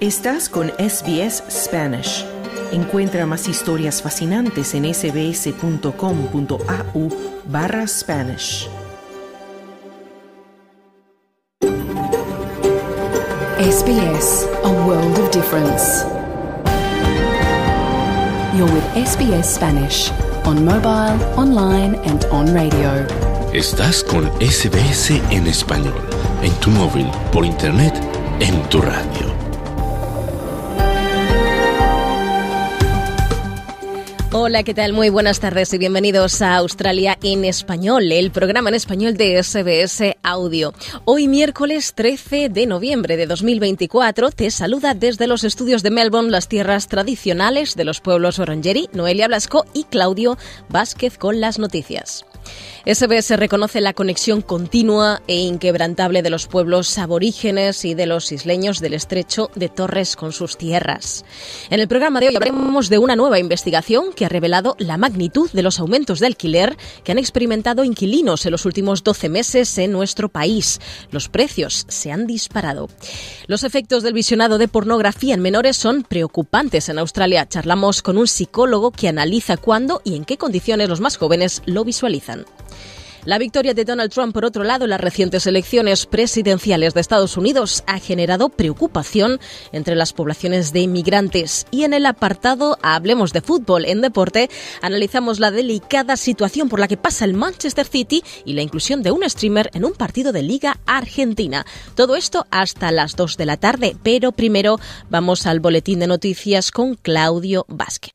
Estás con SBS Spanish. Encuentra más historias fascinantes en sbs.com.au barra Spanish. SBS, a world of difference. You're with SBS Spanish on mobile, online and on radio. Estás con SBS en español, en tu móvil, por internet, en tu radio. Hola, ¿qué tal? Muy buenas tardes y bienvenidos a Australia en Español, el programa en español de SBS Audio. Hoy miércoles 13 de noviembre de 2024 te saluda desde los estudios de Melbourne las tierras tradicionales de los pueblos Orangeri, Noelia Blasco y Claudio Vázquez con las noticias. SBS reconoce la conexión continua e inquebrantable de los pueblos aborígenes y de los isleños del estrecho de Torres con sus tierras. En el programa de hoy hablaremos de una nueva investigación que ha revelado la magnitud de los aumentos de alquiler que han experimentado inquilinos en los últimos 12 meses en nuestro país. Los precios se han disparado. Los efectos del visionado de pornografía en menores son preocupantes en Australia. Charlamos con un psicólogo que analiza cuándo y en qué condiciones los más jóvenes lo visualizan. La victoria de Donald Trump, por otro lado, en las recientes elecciones presidenciales de Estados Unidos ha generado preocupación entre las poblaciones de inmigrantes. Y en el apartado Hablemos de fútbol en deporte, analizamos la delicada situación por la que pasa el Manchester City y la inclusión de un streamer en un partido de Liga Argentina. Todo esto hasta las 2 de la tarde, pero primero vamos al boletín de noticias con Claudio Vázquez.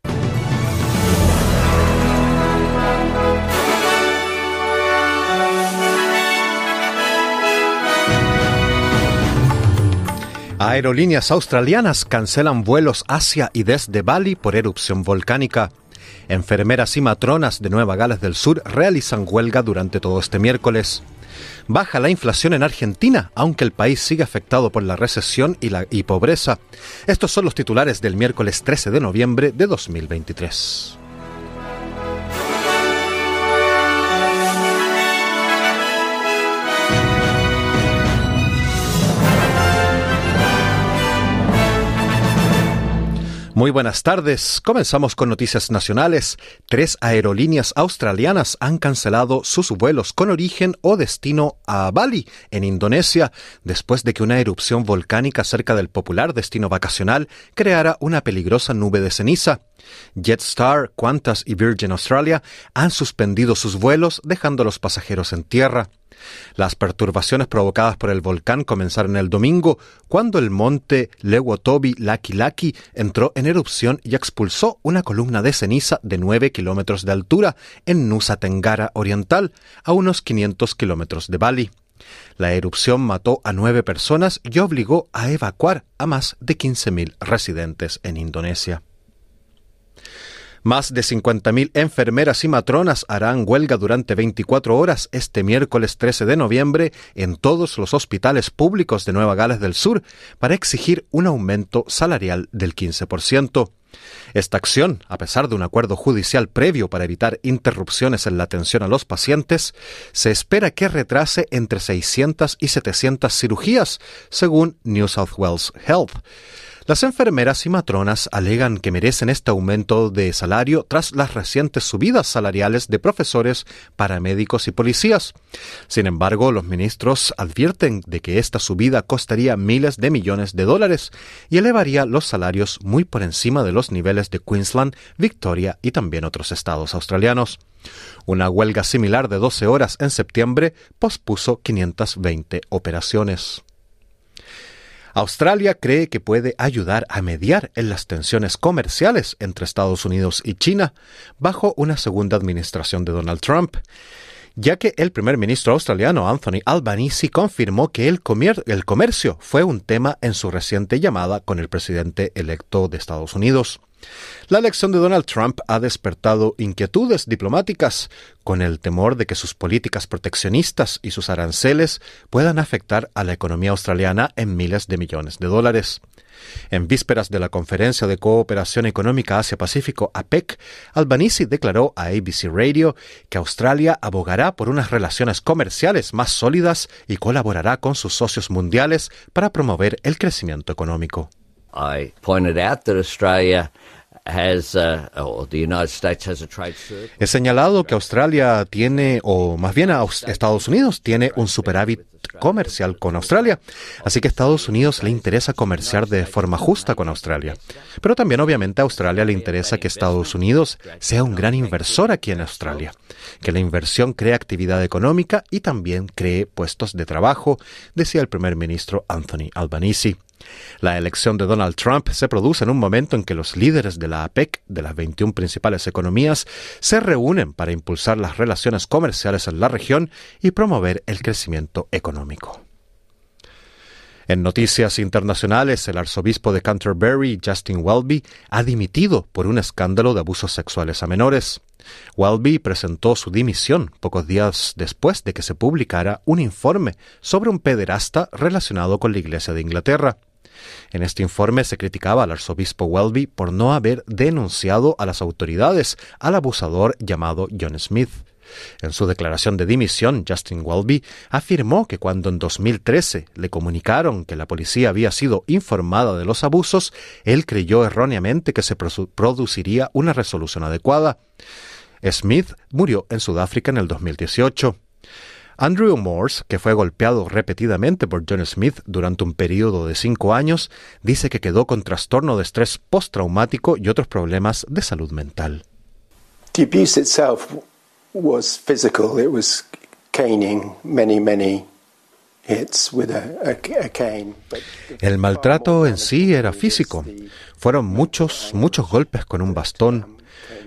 Aerolíneas australianas cancelan vuelos hacia y desde Bali por erupción volcánica. Enfermeras y matronas de Nueva Gales del Sur realizan huelga durante todo este miércoles. Baja la inflación en Argentina, aunque el país sigue afectado por la recesión y la pobreza. Estos son los titulares del miércoles 13 de noviembre de 2023. Muy buenas tardes. Comenzamos con noticias nacionales. Tres aerolíneas australianas han cancelado sus vuelos con origen o destino a Bali, en Indonesia, después de que una erupción volcánica cerca del popular destino vacacional creara una peligrosa nube de ceniza. Jetstar, Qantas y Virgin Australia han suspendido sus vuelos dejando a los pasajeros en tierra. Las perturbaciones provocadas por el volcán comenzaron el domingo, cuando el monte Lewotobi Laki Laki entró en erupción y expulsó una columna de ceniza de 9 kilómetros de altura en Nusa Tenggara Oriental, a unos 500 kilómetros de Bali. La erupción mató a nueve personas y obligó a evacuar a más de 15.000 residentes en Indonesia. Más de 50.000 enfermeras y matronas harán huelga durante 24 horas este miércoles 13 de noviembre en todos los hospitales públicos de Nueva Gales del Sur para exigir un aumento salarial del 15%. Esta acción, a pesar de un acuerdo judicial previo para evitar interrupciones en la atención a los pacientes, se espera que retrase entre 600 y 700 cirugías, según New South Wales Health. Las enfermeras y matronas alegan que merecen este aumento de salario tras las recientes subidas salariales de profesores, paramédicos y policías. Sin embargo, los ministros advierten de que esta subida costaría miles de millones de dólares y elevaría los salarios muy por encima de los niveles de Queensland, Victoria y también otros estados australianos. Una huelga similar de 12 horas en septiembre pospuso 520 operaciones. Australia cree que puede ayudar a mediar en las tensiones comerciales entre Estados Unidos y China bajo una segunda administración de Donald Trump ya que el primer ministro australiano Anthony Albanese confirmó que el, el comercio fue un tema en su reciente llamada con el presidente electo de Estados Unidos. La elección de Donald Trump ha despertado inquietudes diplomáticas, con el temor de que sus políticas proteccionistas y sus aranceles puedan afectar a la economía australiana en miles de millones de dólares. En vísperas de la Conferencia de Cooperación Económica Asia-Pacífico, APEC, Albanese declaró a ABC Radio que Australia abogará por unas relaciones comerciales más sólidas y colaborará con sus socios mundiales para promover el crecimiento económico. I pointed Australia Uh, He señalado que Australia tiene, o más bien Estados Unidos, tiene un superávit comercial con Australia. Así que a Estados Unidos le interesa comerciar de forma justa con Australia. Pero también obviamente a Australia le interesa que Estados Unidos sea un gran inversor aquí en Australia, que la inversión cree actividad económica y también cree puestos de trabajo, decía el primer ministro Anthony Albanese. La elección de Donald Trump se produce en un momento en que los líderes de la APEC, de las 21 principales economías, se reúnen para impulsar las relaciones comerciales en la región y promover el crecimiento económico económico. En noticias internacionales, el arzobispo de Canterbury, Justin Welby, ha dimitido por un escándalo de abusos sexuales a menores. Welby presentó su dimisión pocos días después de que se publicara un informe sobre un pederasta relacionado con la Iglesia de Inglaterra. En este informe se criticaba al arzobispo Welby por no haber denunciado a las autoridades al abusador llamado John Smith. En su declaración de dimisión, Justin Welby afirmó que cuando en 2013 le comunicaron que la policía había sido informada de los abusos, él creyó erróneamente que se produciría una resolución adecuada. Smith murió en Sudáfrica en el 2018. Andrew Morse, que fue golpeado repetidamente por John Smith durante un periodo de cinco años, dice que quedó con trastorno de estrés postraumático y otros problemas de salud mental. was physical. It was caning many, many hits with a cane. El maltrato en sí era físico. Fueron muchos, muchos golpes con un bastón,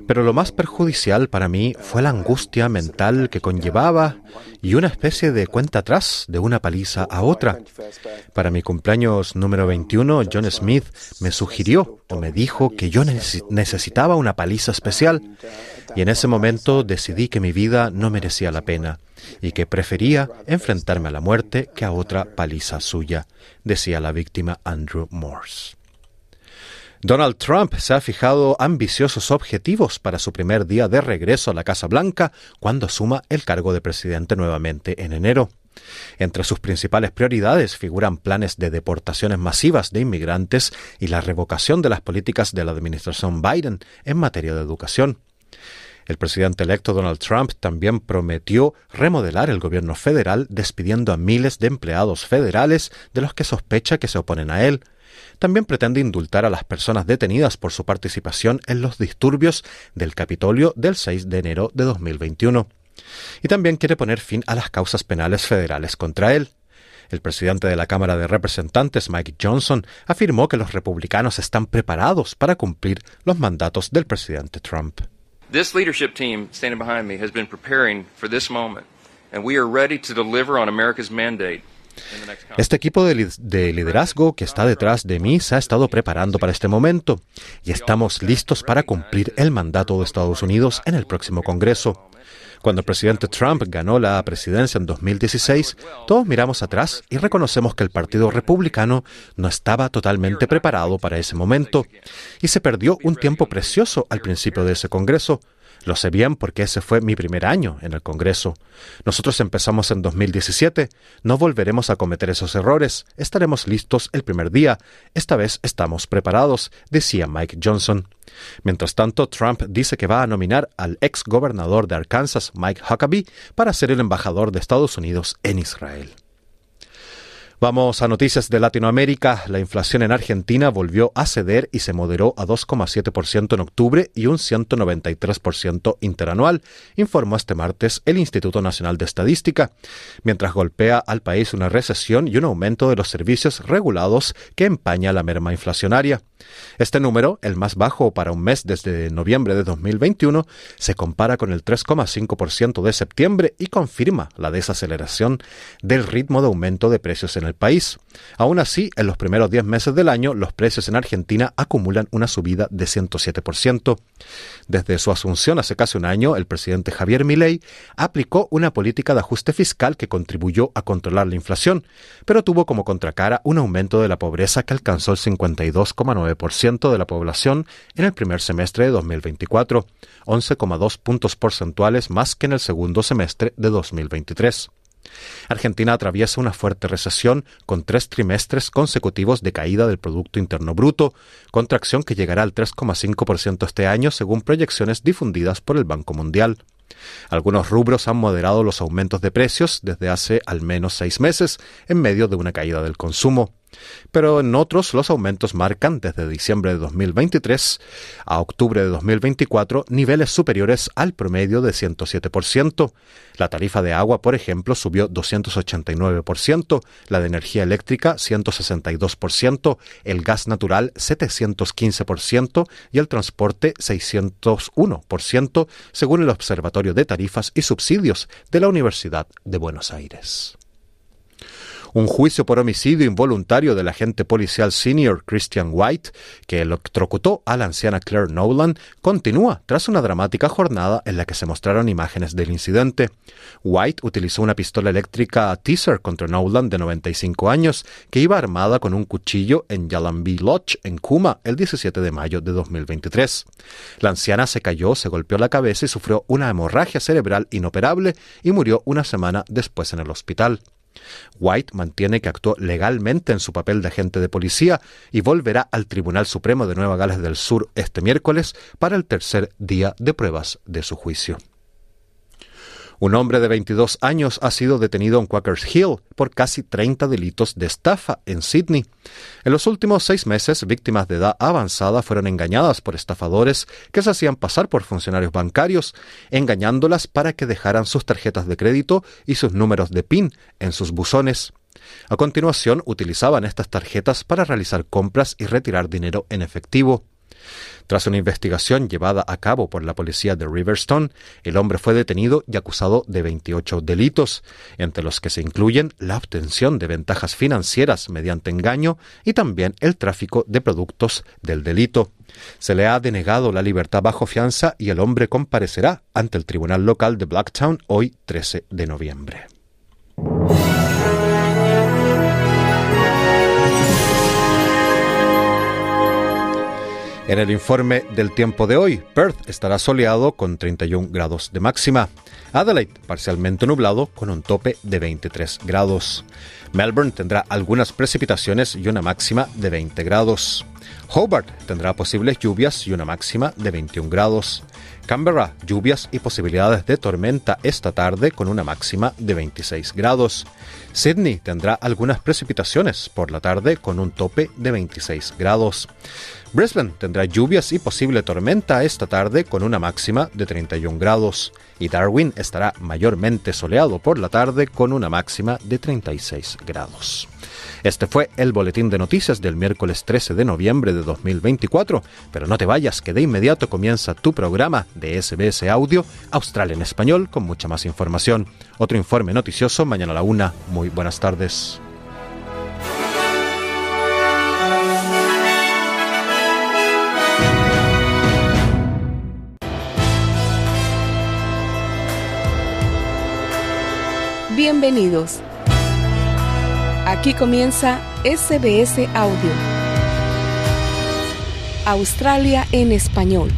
Pero lo más perjudicial para mí fue la angustia mental que conllevaba y una especie de cuenta atrás de una paliza a otra. Para mi cumpleaños número 21, John Smith me sugirió o me dijo que yo necesitaba una paliza especial y en ese momento decidí que mi vida no merecía la pena y que prefería enfrentarme a la muerte que a otra paliza suya, decía la víctima Andrew Morse. Donald Trump se ha fijado ambiciosos objetivos para su primer día de regreso a la Casa Blanca cuando asuma el cargo de presidente nuevamente en enero. Entre sus principales prioridades figuran planes de deportaciones masivas de inmigrantes y la revocación de las políticas de la administración Biden en materia de educación. El presidente electo Donald Trump también prometió remodelar el gobierno federal despidiendo a miles de empleados federales de los que sospecha que se oponen a él, también pretende indultar a las personas detenidas por su participación en los disturbios del Capitolio del 6 de enero de 2021. Y también quiere poner fin a las causas penales federales contra él. El presidente de la Cámara de Representantes, Mike Johnson, afirmó que los republicanos están preparados para cumplir los mandatos del presidente Trump. This leadership team standing behind me has been preparing for this moment, and we are ready to deliver on America's mandate este equipo de, liderazgo que está detrás de mí se ha estado preparando para este momento y estamos listos para cumplir el mandato de Estados Unidos en el próximo Congreso. Cuando el presidente Trump ganó la presidencia en 2016, todos miramos atrás y reconocemos que el Partido Republicano no estaba totalmente preparado para ese momento y se perdió un tiempo precioso al principio de ese Congreso lo sé bien porque ese fue mi primer año en el Congreso. Nosotros empezamos en 2017. No volveremos a cometer esos errores. Estaremos listos el primer día. Esta vez estamos preparados, decía Mike Johnson. Mientras tanto, Trump dice que va a nominar al ex gobernador de Arkansas, Mike Huckabee, para ser el embajador de Estados Unidos en Israel. Vamos a noticias de Latinoamérica. La inflación en Argentina volvió a ceder y se moderó a 2,7% en octubre y un 193% interanual, informó este martes el Instituto Nacional de Estadística, mientras golpea al país una recesión y un aumento de los servicios regulados que empaña la merma inflacionaria. Este número, el más bajo para un mes desde noviembre de 2021, se compara con el 3,5% de septiembre y confirma la desaceleración del ritmo de aumento de precios en el país. Aún así, en los primeros 10 meses del año, los precios en Argentina acumulan una subida de 107%. Desde su asunción hace casi un año, el presidente Javier Milei aplicó una política de ajuste fiscal que contribuyó a controlar la inflación, pero tuvo como contracara un aumento de la pobreza que alcanzó el 52,9% 9% de la población en el primer semestre de 2024, 11,2 puntos porcentuales más que en el segundo semestre de 2023. Argentina atraviesa una fuerte recesión con tres trimestres consecutivos de caída del Producto Interno Bruto, contracción que llegará al 3,5% este año según proyecciones difundidas por el Banco Mundial. Algunos rubros han moderado los aumentos de precios desde hace al menos seis meses en medio de una caída del consumo pero en otros los aumentos marcan desde diciembre de 2023 a octubre de 2024 niveles superiores al promedio de 107%. La tarifa de agua, por ejemplo, subió 289%, la de energía eléctrica 162%, el gas natural 715% y el transporte 601%, según el Observatorio de Tarifas y Subsidios de la Universidad de Buenos Aires un juicio por homicidio involuntario del agente policial senior Christian White, que electrocutó a la anciana Claire Nolan, continúa tras una dramática jornada en la que se mostraron imágenes del incidente. White utilizó una pistola eléctrica Teaser contra Nolan de 95 años, que iba armada con un cuchillo en Yalambi Lodge, en Kuma, el 17 de mayo de 2023. La anciana se cayó, se golpeó la cabeza y sufrió una hemorragia cerebral inoperable y murió una semana después en el hospital. White mantiene que actuó legalmente en su papel de agente de policía y volverá al Tribunal Supremo de Nueva Gales del Sur este miércoles para el tercer día de pruebas de su juicio. Un hombre de 22 años ha sido detenido en Quakers Hill por casi 30 delitos de estafa en Sydney. En los últimos seis meses, víctimas de edad avanzada fueron engañadas por estafadores que se hacían pasar por funcionarios bancarios, engañándolas para que dejaran sus tarjetas de crédito y sus números de PIN en sus buzones. A continuación, utilizaban estas tarjetas para realizar compras y retirar dinero en efectivo. Tras una investigación llevada a cabo por la policía de Riverstone, el hombre fue detenido y acusado de 28 delitos, entre los que se incluyen la obtención de ventajas financieras mediante engaño y también el tráfico de productos del delito. Se le ha denegado la libertad bajo fianza y el hombre comparecerá ante el tribunal local de Blacktown hoy 13 de noviembre. En el informe del tiempo de hoy, Perth estará soleado con 31 grados de máxima. Adelaide parcialmente nublado con un tope de 23 grados. Melbourne tendrá algunas precipitaciones y una máxima de 20 grados. Hobart tendrá posibles lluvias y una máxima de 21 grados. Canberra, lluvias y posibilidades de tormenta esta tarde con una máxima de 26 grados. Sydney tendrá algunas precipitaciones por la tarde con un tope de 26 grados. Brisbane tendrá lluvias y posible tormenta esta tarde con una máxima de 31 grados y Darwin estará mayormente soleado por la tarde con una máxima de 36 grados. Este fue el boletín de noticias del miércoles 13 de noviembre de 2024, pero no te vayas que de inmediato comienza tu programa de SBS Audio Austral en Español con mucha más información. Otro informe noticioso mañana a la una. Muy buenas tardes. Bienvenidos. Aquí comienza SBS Audio. Australia en español.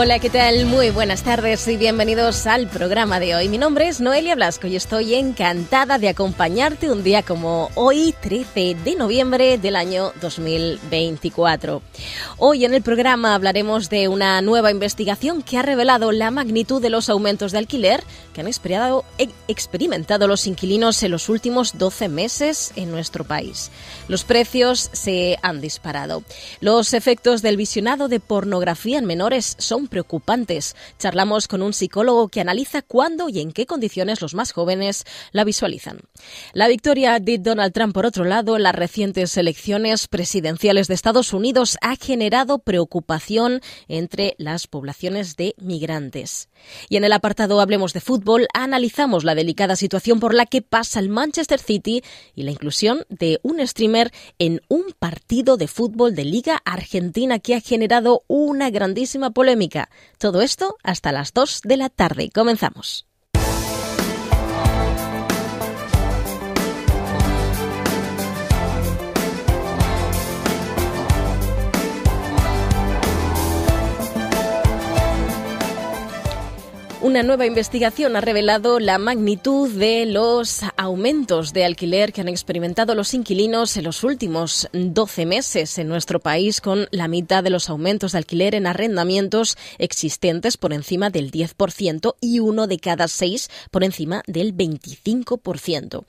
Hola, ¿qué tal? Muy buenas tardes y bienvenidos al programa de hoy. Mi nombre es Noelia Blasco y estoy encantada de acompañarte un día como hoy, 13 de noviembre del año 2024. Hoy en el programa hablaremos de una nueva investigación que ha revelado la magnitud de los aumentos de alquiler que han e, experimentado los inquilinos en los últimos 12 meses en nuestro país. Los precios se han disparado. Los efectos del visionado de pornografía en menores son preocupantes. Charlamos con un psicólogo que analiza cuándo y en qué condiciones los más jóvenes la visualizan. La victoria de Donald Trump, por otro lado, en las recientes elecciones presidenciales de Estados Unidos ha generado preocupación entre las poblaciones de migrantes. Y en el apartado Hablemos de fútbol, analizamos la delicada situación por la que pasa el Manchester City y la inclusión de un streamer en un partido de fútbol de Liga Argentina que ha generado una grandísima polémica. Todo esto hasta las 2 de la tarde. Comenzamos. Una nueva investigación ha revelado la magnitud de los aumentos de alquiler que han experimentado los inquilinos en los últimos 12 meses en nuestro país, con la mitad de los aumentos de alquiler en arrendamientos existentes por encima del 10% y uno de cada seis por encima del 25%.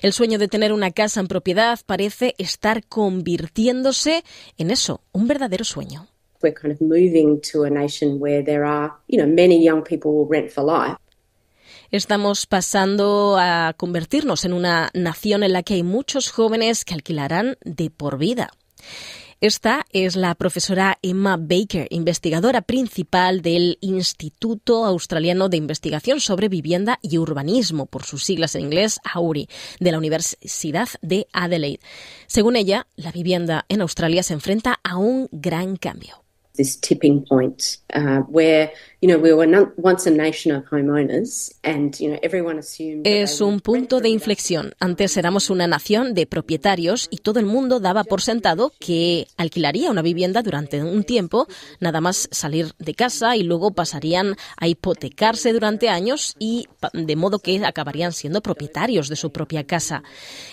El sueño de tener una casa en propiedad parece estar convirtiéndose en eso, un verdadero sueño. Estamos pasando a convertirnos en una nación en la que hay muchos jóvenes que alquilarán de por vida. Esta es la profesora Emma Baker, investigadora principal del Instituto Australiano de Investigación sobre Vivienda y Urbanismo, por sus siglas en inglés, AURI, de la Universidad de Adelaide. Según ella, la vivienda en Australia se enfrenta a un gran cambio. this tipping point uh, where Es un punto de inflexión. Antes éramos una nación de propietarios y todo el mundo daba por sentado que alquilaría una vivienda durante un tiempo, nada más salir de casa y luego pasarían a hipotecarse durante años y de modo que acabarían siendo propietarios de su propia casa.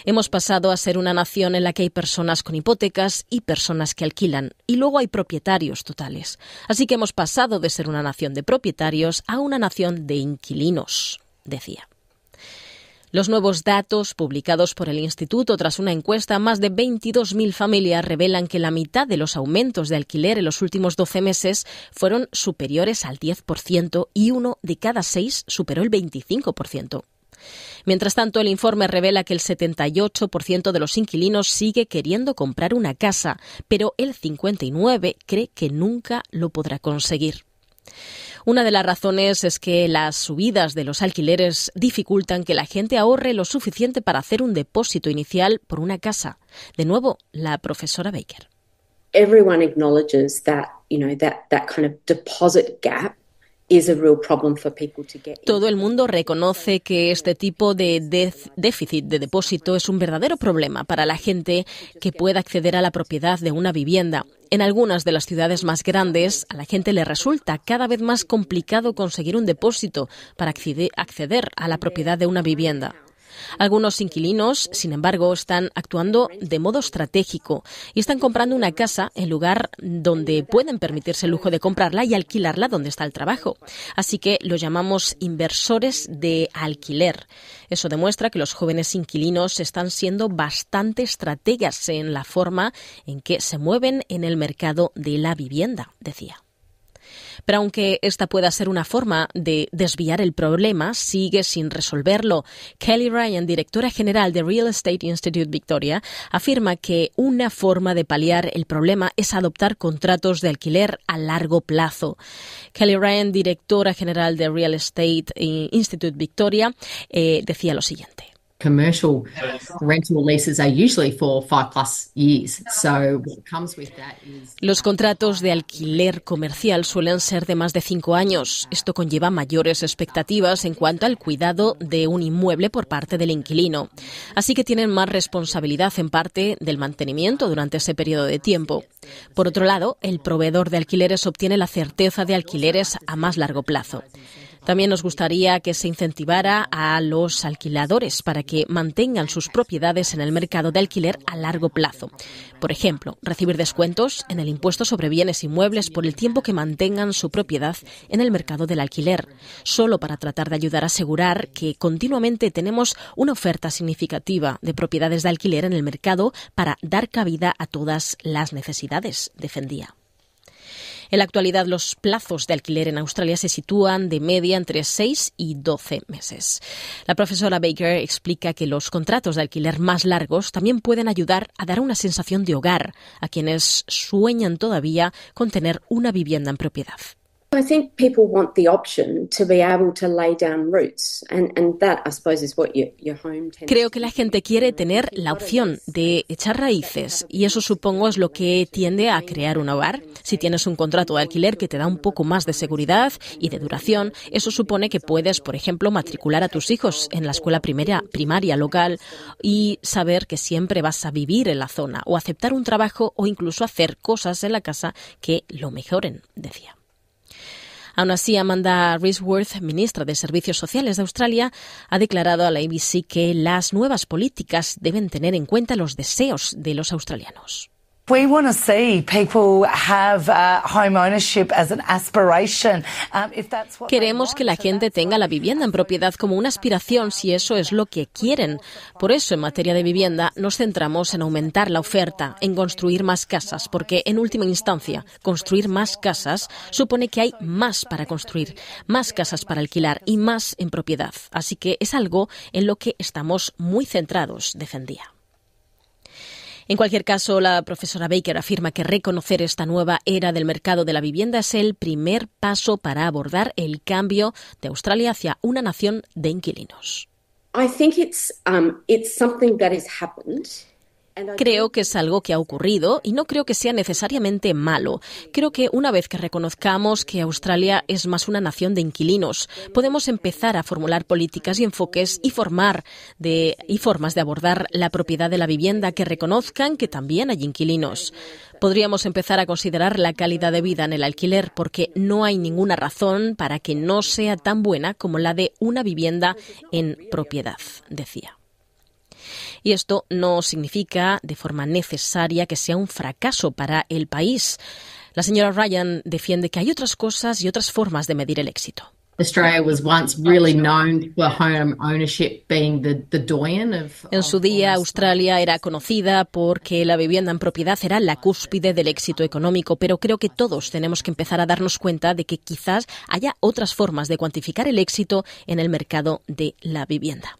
Hemos pasado a ser una nación en la que hay personas con hipotecas y personas que alquilan y luego hay propietarios totales. Así que hemos pasado de ser una nación de propietarios a una nación de inquilinos, decía. Los nuevos datos publicados por el Instituto tras una encuesta a más de 22.000 familias revelan que la mitad de los aumentos de alquiler en los últimos 12 meses fueron superiores al 10% y uno de cada seis superó el 25%. Mientras tanto, el informe revela que el 78% de los inquilinos sigue queriendo comprar una casa, pero el 59% cree que nunca lo podrá conseguir. Una de las razones es que las subidas de los alquileres dificultan que la gente ahorre lo suficiente para hacer un depósito inicial por una casa. De nuevo, la profesora Baker. Everyone acknowledges that, you know, that, that todo el mundo reconoce que este tipo de déficit de depósito es un verdadero problema para la gente que pueda acceder a la propiedad de una vivienda. En algunas de las ciudades más grandes, a la gente le resulta cada vez más complicado conseguir un depósito para acceder a la propiedad de una vivienda. Algunos inquilinos, sin embargo, están actuando de modo estratégico y están comprando una casa en lugar donde pueden permitirse el lujo de comprarla y alquilarla donde está el trabajo. Así que lo llamamos inversores de alquiler. Eso demuestra que los jóvenes inquilinos están siendo bastante estrategas en la forma en que se mueven en el mercado de la vivienda, decía. Pero aunque esta pueda ser una forma de desviar el problema, sigue sin resolverlo. Kelly Ryan, directora general de Real Estate Institute Victoria, afirma que una forma de paliar el problema es adoptar contratos de alquiler a largo plazo. Kelly Ryan, directora general de Real Estate eh, Institute Victoria, eh, decía lo siguiente. Los contratos de alquiler comercial suelen ser de más de cinco años. Esto conlleva mayores expectativas en cuanto al cuidado de un inmueble por parte del inquilino. Así que tienen más responsabilidad en parte del mantenimiento durante ese periodo de tiempo. Por otro lado, el proveedor de alquileres obtiene la certeza de alquileres a más largo plazo. También nos gustaría que se incentivara a los alquiladores para que mantengan sus propiedades en el mercado de alquiler a largo plazo. Por ejemplo, recibir descuentos en el impuesto sobre bienes inmuebles por el tiempo que mantengan su propiedad en el mercado del alquiler, solo para tratar de ayudar a asegurar que continuamente tenemos una oferta significativa de propiedades de alquiler en el mercado para dar cabida a todas las necesidades, defendía. En la actualidad, los plazos de alquiler en Australia se sitúan de media entre 6 y 12 meses. La profesora Baker explica que los contratos de alquiler más largos también pueden ayudar a dar una sensación de hogar a quienes sueñan todavía con tener una vivienda en propiedad. Creo que la gente quiere tener la opción de echar raíces, y eso supongo es lo que tiende a crear un hogar. Si tienes un contrato de alquiler que te da un poco más de seguridad y de duración, eso supone que puedes, por ejemplo, matricular a tus hijos en la escuela primaria local y saber que siempre vas a vivir en la zona, o aceptar un trabajo, o incluso hacer cosas en la casa que lo mejoren, decía. Aún así, Amanda Risworth, ministra de Servicios Sociales de Australia, ha declarado a la ABC que las nuevas políticas deben tener en cuenta los deseos de los australianos. Queremos que la gente tenga la vivienda en propiedad como una aspiración si eso es lo que quieren. Por eso, en materia de vivienda, nos centramos en aumentar la oferta, en construir más casas, porque en última instancia, construir más casas supone que hay más para construir, más casas para alquilar y más en propiedad. Así que es algo en lo que estamos muy centrados, defendía. En cualquier caso, la profesora Baker afirma que reconocer esta nueva era del mercado de la vivienda es el primer paso para abordar el cambio de Australia hacia una nación de inquilinos. Um, Creo que es algo que ha ocurrido y no creo que sea necesariamente malo. Creo que una vez que reconozcamos que Australia es más una nación de inquilinos, podemos empezar a formular políticas y enfoques y formar de y formas de abordar la propiedad de la vivienda que reconozcan que también hay inquilinos. Podríamos empezar a considerar la calidad de vida en el alquiler porque no hay ninguna razón para que no sea tan buena como la de una vivienda en propiedad, decía. Y esto no significa de forma necesaria que sea un fracaso para el país. La señora Ryan defiende que hay otras cosas y otras formas de medir el éxito. Oh, en su día, Australia era conocida porque la vivienda en propiedad era la cúspide del éxito económico, pero creo que todos tenemos que empezar a darnos cuenta de que quizás haya otras formas de cuantificar el éxito en el mercado de la vivienda.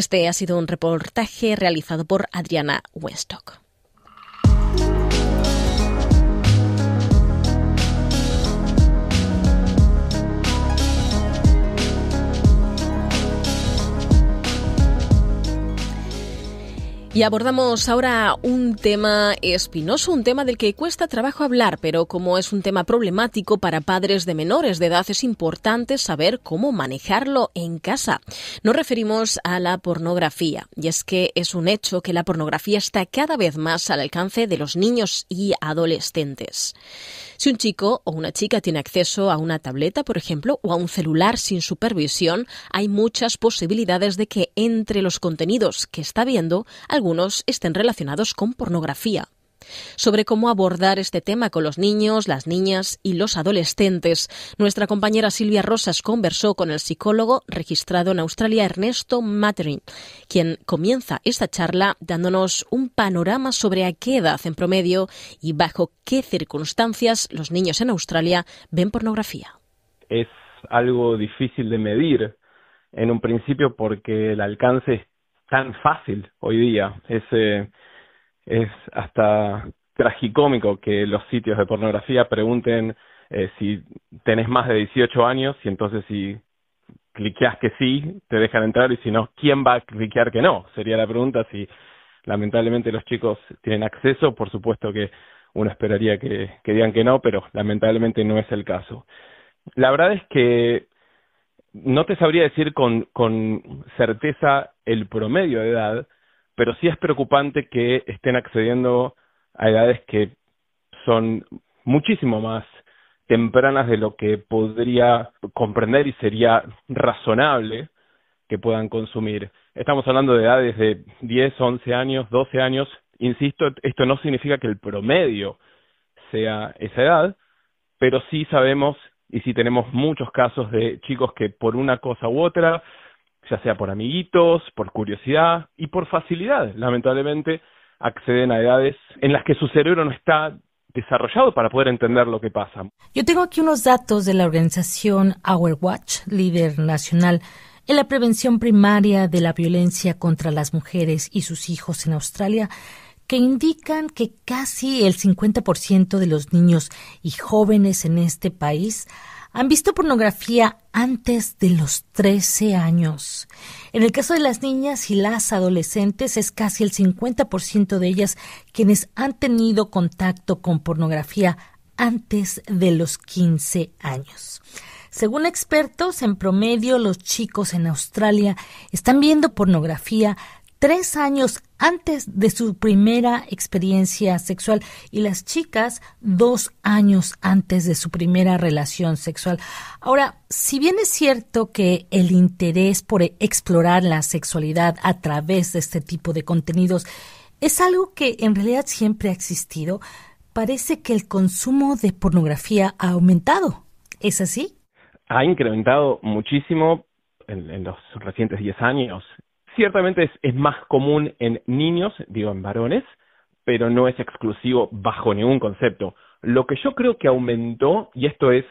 Este ha sido un reportaje realizado por Adriana Westock. Y abordamos ahora un tema espinoso, un tema del que cuesta trabajo hablar, pero como es un tema problemático para padres de menores de edad, es importante saber cómo manejarlo en casa. Nos referimos a la pornografía, y es que es un hecho que la pornografía está cada vez más al alcance de los niños y adolescentes. Si un chico o una chica tiene acceso a una tableta, por ejemplo, o a un celular sin supervisión, hay muchas posibilidades de que entre los contenidos que está viendo algún estén relacionados con pornografía. Sobre cómo abordar este tema con los niños, las niñas y los adolescentes, nuestra compañera Silvia Rosas conversó con el psicólogo registrado en Australia Ernesto Matterin, quien comienza esta charla dándonos un panorama sobre a qué edad en promedio y bajo qué circunstancias los niños en Australia ven pornografía. Es algo difícil de medir en un principio porque el alcance tan fácil hoy día. Es, es hasta tragicómico que los sitios de pornografía pregunten eh, si tenés más de 18 años y entonces si cliqueas que sí, te dejan entrar y si no, ¿quién va a cliquear que no? Sería la pregunta si lamentablemente los chicos tienen acceso, por supuesto que uno esperaría que, que digan que no, pero lamentablemente no es el caso. La verdad es que no te sabría decir con, con certeza el promedio de edad, pero sí es preocupante que estén accediendo a edades que son muchísimo más tempranas de lo que podría comprender y sería razonable que puedan consumir. Estamos hablando de edades de 10, 11 años, 12 años. Insisto, esto no significa que el promedio sea esa edad, pero sí sabemos y si tenemos muchos casos de chicos que por una cosa u otra, ya sea por amiguitos, por curiosidad y por facilidad, lamentablemente, acceden a edades en las que su cerebro no está desarrollado para poder entender lo que pasa. Yo tengo aquí unos datos de la organización Our Watch, líder nacional en la prevención primaria de la violencia contra las mujeres y sus hijos en Australia que indican que casi el 50% de los niños y jóvenes en este país han visto pornografía antes de los 13 años. En el caso de las niñas y las adolescentes es casi el 50% de ellas quienes han tenido contacto con pornografía antes de los 15 años. Según expertos, en promedio los chicos en Australia están viendo pornografía tres años antes de su primera experiencia sexual y las chicas dos años antes de su primera relación sexual. Ahora, si bien es cierto que el interés por explorar la sexualidad a través de este tipo de contenidos es algo que en realidad siempre ha existido, parece que el consumo de pornografía ha aumentado. ¿Es así? Ha incrementado muchísimo en, los recientes 10 años Ciertamente es, más común en niños, digo en varones, pero no es exclusivo bajo ningún concepto. Lo que yo creo que aumentó, y esto es,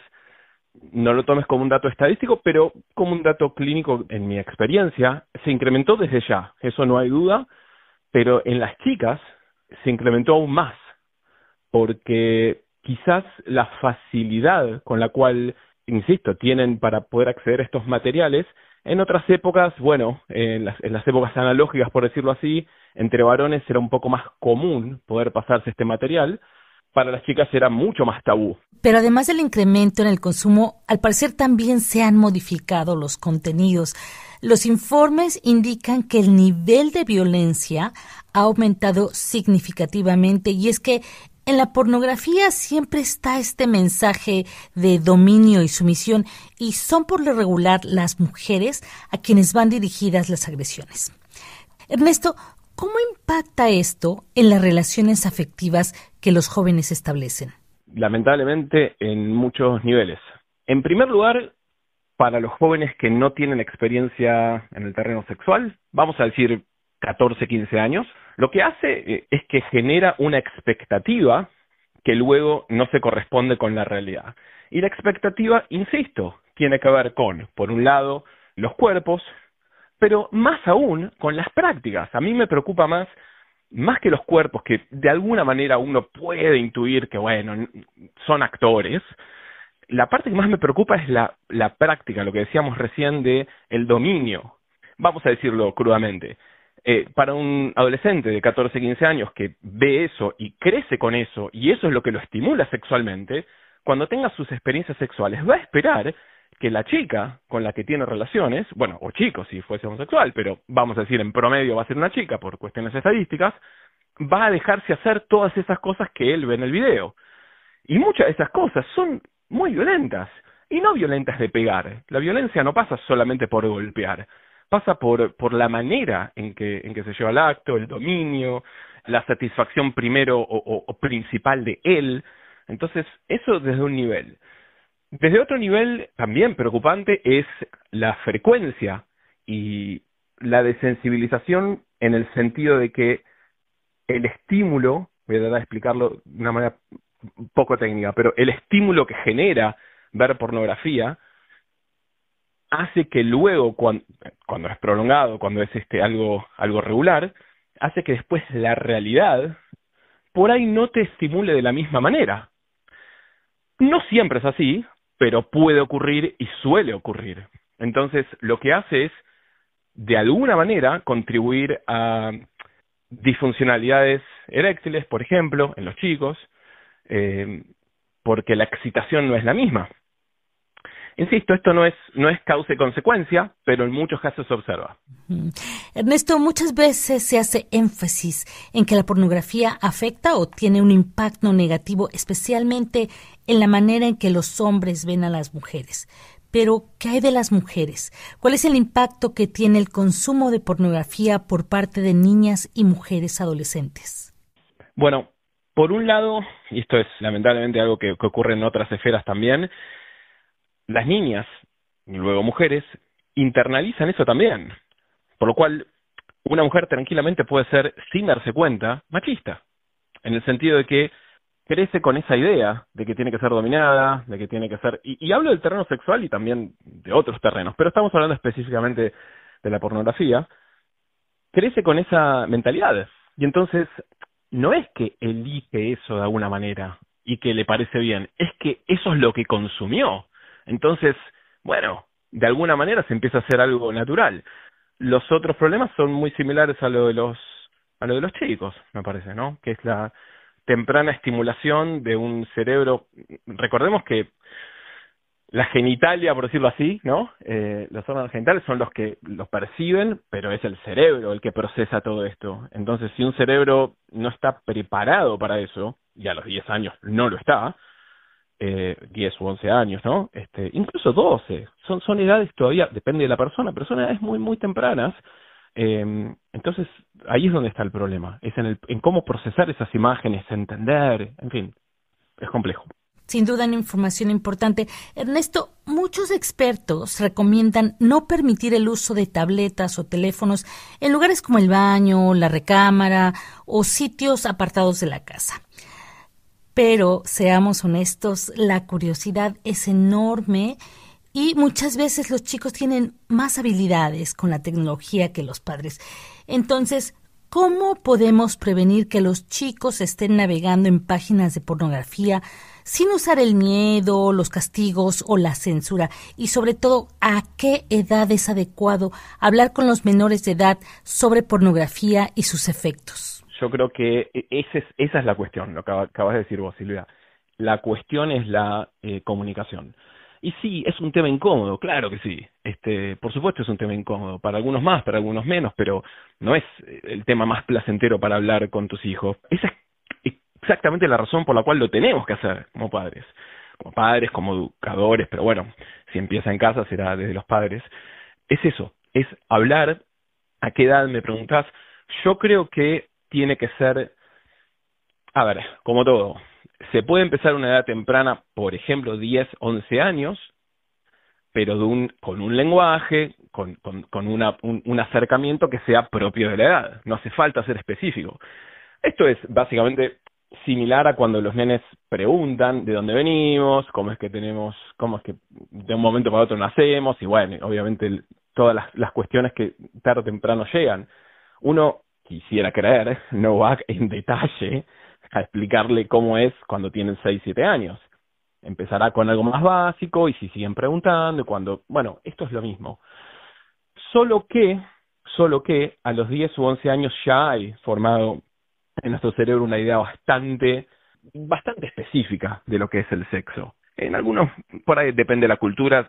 no lo tomes como un dato estadístico, pero como un dato clínico en mi experiencia, se incrementó desde ya, eso no hay duda, pero en las chicas se incrementó aún más, porque quizás la facilidad con la cual, insisto, tienen para poder acceder a estos materiales en otras épocas, bueno, en las, en las, épocas analógicas, por decirlo así, entre varones era un poco más común poder pasarse este material, para las chicas era mucho más tabú. Pero además del incremento en el consumo, al parecer también se han modificado los contenidos. Los informes indican que el nivel de violencia ha aumentado significativamente y es que en la pornografía siempre está este mensaje de dominio y sumisión y son por lo regular las mujeres a quienes van dirigidas las agresiones. Ernesto, ¿cómo impacta esto en las relaciones afectivas que los jóvenes establecen? Lamentablemente en muchos niveles. En primer lugar, para los jóvenes que no tienen experiencia en el terreno sexual, vamos a decir 14, 15 años, lo que hace eh, es que genera una expectativa que luego no se corresponde con la realidad. Y la expectativa, insisto, tiene que ver con, por un lado, los cuerpos, pero más aún con las prácticas. A mí me preocupa más, más que los cuerpos, que de alguna manera uno puede intuir que, bueno, son actores, la parte que más me preocupa es la, la práctica, lo que decíamos recién de el dominio. Vamos a decirlo crudamente. Eh, para un adolescente de 14, 15 años que ve eso y crece con eso y eso es lo que lo estimula sexualmente, cuando tenga sus experiencias sexuales va a esperar que la chica con la que tiene relaciones, bueno, o chico si fuese homosexual, pero vamos a decir en promedio va a ser una chica por cuestiones estadísticas, va a dejarse hacer todas esas cosas que él ve en el video. Y muchas de esas cosas son muy violentas, y no violentas de pegar. La violencia no pasa solamente por golpear pasa por, por la manera en que, en que se lleva el acto, el dominio, la satisfacción primero o, principal de él. Entonces, eso desde un nivel. Desde otro nivel, también preocupante, es la frecuencia y la desensibilización en el sentido de que el estímulo, voy a explicarlo de una manera poco técnica, pero el estímulo que genera ver pornografía hace que luego, cuando, es prolongado, cuando es este, algo, regular, hace que después la realidad por ahí no te estimule de la misma manera. No siempre es así, pero puede ocurrir y suele ocurrir. Entonces, lo que hace es, de alguna manera, contribuir a disfuncionalidades eréctiles, por ejemplo, en los chicos, eh, porque la excitación no es la misma. Insisto, esto no es, no es causa y consecuencia, pero en muchos casos se observa. Ernesto, muchas veces se hace énfasis en que la pornografía afecta o tiene un impacto negativo, especialmente en la manera en que los hombres ven a las mujeres. Pero, ¿qué hay de las mujeres? ¿Cuál es el impacto que tiene el consumo de pornografía por parte de niñas y mujeres adolescentes? Bueno, por un lado, y esto es lamentablemente algo que ocurre en otras esferas también, las niñas y luego mujeres internalizan eso también. Por lo cual, una mujer tranquilamente puede ser, sin darse cuenta, machista. En el sentido de que crece con esa idea de que tiene que ser dominada, de que tiene que ser... Y, y, hablo del terreno sexual y también de otros terrenos, pero estamos hablando específicamente de la pornografía. Crece con esa mentalidad. Y entonces, no es que elige eso de alguna manera y que le parece bien, es que eso es lo que consumió. Entonces, bueno, de alguna manera se empieza a hacer algo natural. Los otros problemas son muy similares a lo de los a lo de los chicos, me parece, ¿no? Que es la temprana estimulación de un cerebro. Recordemos que la genitalia, por decirlo así, ¿no? Eh, los órganos genitales son los que los perciben, pero es el cerebro el que procesa todo esto. Entonces, si un cerebro no está preparado para eso, y a los 10 años no lo está, eh, 10 u 11 años, ¿no? Este, incluso 12. Son, son edades todavía, depende de la persona, pero son edades muy, muy tempranas. Em, entonces, ahí es donde está el problema. Es en, el, en cómo procesar esas imágenes, entender, en fin, es complejo. Sin duda una información importante. Ernesto, muchos expertos recomiendan no permitir el uso de tabletas o teléfonos en lugares como el baño, la recámara o sitios apartados de la casa pero seamos honestos, la curiosidad es enorme y muchas veces los chicos tienen más habilidades con la tecnología que los padres. Entonces, ¿cómo podemos prevenir que los chicos estén navegando en páginas de pornografía sin usar el miedo, los castigos o la censura? Y sobre todo, ¿a qué edad es adecuado hablar con los menores de edad sobre pornografía y sus efectos? yo creo que e-, esa es la cuestión, lo que acabas de decir vos, Silvia. La cuestión es la eh, comunicación. Y sí, es un tema incómodo, claro que sí. Este, por supuesto es un tema incómodo, para algunos más, para algunos menos, pero no es eh, el tema más placentero para hablar con tus hijos. Esa es exactamente la razón por la cual lo tenemos que hacer como padres, como padres, como educadores, pero bueno, si empieza en casa será desde los padres. Es eso, es hablar. ¿A qué edad me preguntás? Yo creo que tiene que ser, a ver, como todo, se puede empezar una edad temprana, por ejemplo, 10, 11 años, pero con un lenguaje, con, con, un, acercamiento que sea propio de la edad. No hace falta ser específico. Esto es básicamente similar a cuando los nenes preguntan de dónde venimos, cómo es que tenemos, cómo es que de un momento para otro nacemos, y bueno, obviamente todas las, las, cuestiones que tarde o temprano llegan. Uno quisiera creer, no va en detalle a explicarle cómo es cuando tienen 6, 7 años. Empezará con algo más básico y si siguen preguntando, cuando, bueno, esto es lo mismo. Solo que, solo que a los 10 u 11 años ya hay formado en nuestro cerebro una idea bastante, bastante específica de lo que es el sexo. En algunos, por ahí depende de la cultura,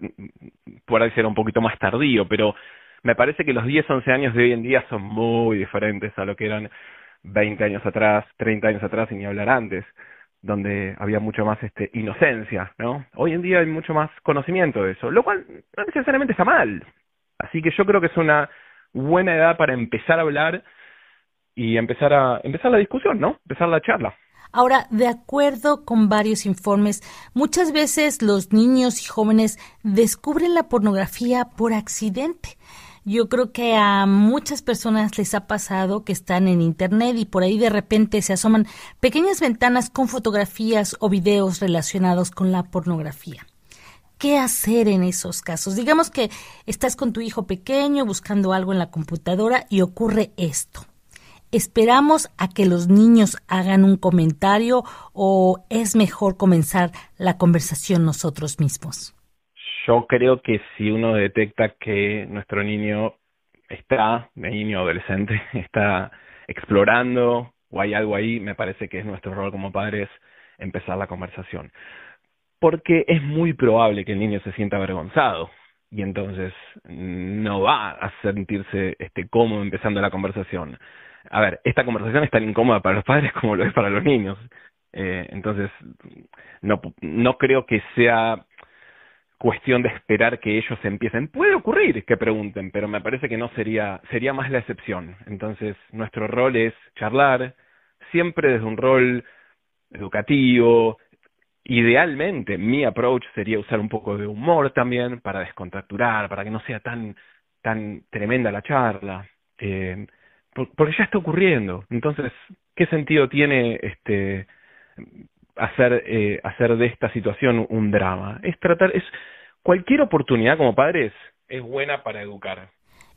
por ahí será un poquito más tardío, pero me parece que los 10, 11 años de hoy en día son muy diferentes a lo que eran 20 años atrás, 30 años atrás, y ni hablar antes, donde había mucho más este, inocencia, ¿no? Hoy en día hay mucho más conocimiento de eso, lo cual no necesariamente está mal. Así que yo creo que es una buena edad para empezar a hablar y empezar a empezar la discusión, ¿no? Empezar la charla. Ahora, de acuerdo con varios informes, muchas veces los niños y jóvenes descubren la pornografía por accidente. Yo creo que a muchas personas les ha pasado que están en internet y por ahí de repente se asoman pequeñas ventanas con fotografías o videos relacionados con la pornografía. ¿Qué hacer en esos casos? Digamos que estás con tu hijo pequeño buscando algo en la computadora y ocurre esto. ¿Esperamos a que los niños hagan un comentario o es mejor comenzar la conversación nosotros mismos? Yo creo que si uno detecta que nuestro niño está, niño adolescente, está explorando o hay algo ahí, me parece que es nuestro rol como padres empezar la conversación. Porque es muy probable que el niño se sienta avergonzado y entonces no va a sentirse este cómodo empezando la conversación. A ver, esta conversación es tan incómoda para los padres como lo es para los niños. Eh, entonces, no, no creo que sea cuestión de esperar que ellos empiecen. Puede ocurrir que pregunten, pero me parece que no sería, sería más la excepción. Entonces, nuestro rol es charlar, siempre desde un rol educativo. Idealmente, mi approach sería usar un poco de humor también para descontracturar, para que no sea tan, tan tremenda la charla. Eh, porque ya está ocurriendo. Entonces, ¿qué sentido tiene este hacer, eh, hacer de esta situación un drama. Es tratar, es cualquier oportunidad como padres es buena para educar.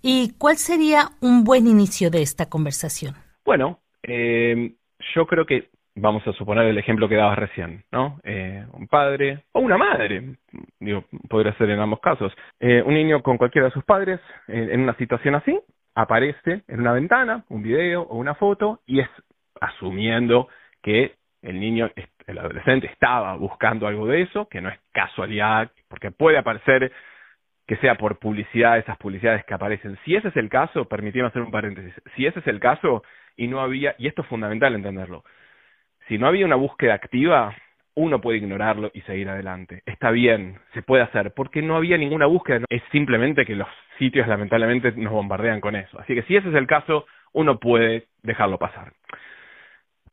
¿Y cuál sería un buen inicio de esta conversación? Bueno, eh, yo creo que vamos a suponer el ejemplo que dabas recién, ¿no? Eh, un padre o una madre, digo, podría ser en ambos casos. un niño con cualquiera de sus padres, en una situación así, aparece en una ventana, un video o una foto, y es asumiendo que el niño el adolescente estaba buscando algo de eso, que no es casualidad, porque puede aparecer que sea por publicidad, esas publicidades que aparecen. Si ese es el caso, permíteme hacer un paréntesis, si ese es el caso y no había, y esto es fundamental entenderlo, si no había una búsqueda activa, uno puede ignorarlo y seguir adelante. Está bien, se puede hacer, porque no había ninguna búsqueda, es simplemente que los sitios lamentablemente nos bombardean con eso. Así que si ese es el caso, uno puede dejarlo pasar.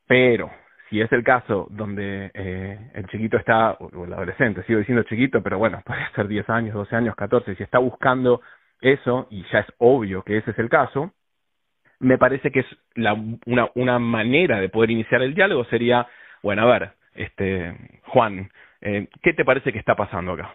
Pero si es el caso donde eh, el chiquito está, o el adolescente, sigo diciendo chiquito, pero bueno, puede ser 10 años, 12 años, 14, si está buscando eso, y ya es obvio que ese es el caso, me parece que es la, una, una manera de poder iniciar el diálogo sería, bueno, a ver, este, Juan, eh, ¿qué te parece que está pasando acá?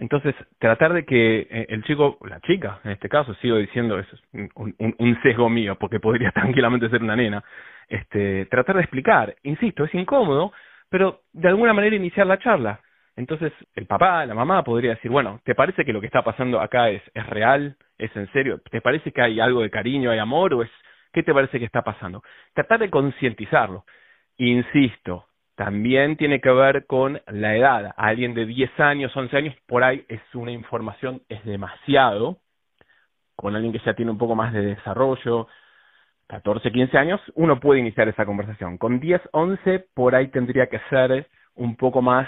Entonces, tratar de que eh, el chico, la chica en este caso, sigo diciendo, eso es un, un, sesgo mío, porque podría tranquilamente ser una nena, este, tratar de explicar, insisto, es incómodo, pero de alguna manera iniciar la charla. Entonces, el papá, la mamá podría decir, bueno, ¿te parece que lo que está pasando acá es, es real? ¿Es en serio? ¿Te parece que hay algo de cariño, hay amor? ¿O es qué te parece que está pasando? Tratar de concientizarlo. Insisto, también tiene que ver con la edad. Alguien de 10 años, 11 años, por ahí es una información, es demasiado. Con alguien que ya tiene un poco más de desarrollo, 14, 15 años, uno puede iniciar esa conversación. Con 10, 11, por ahí tendría que ser un poco más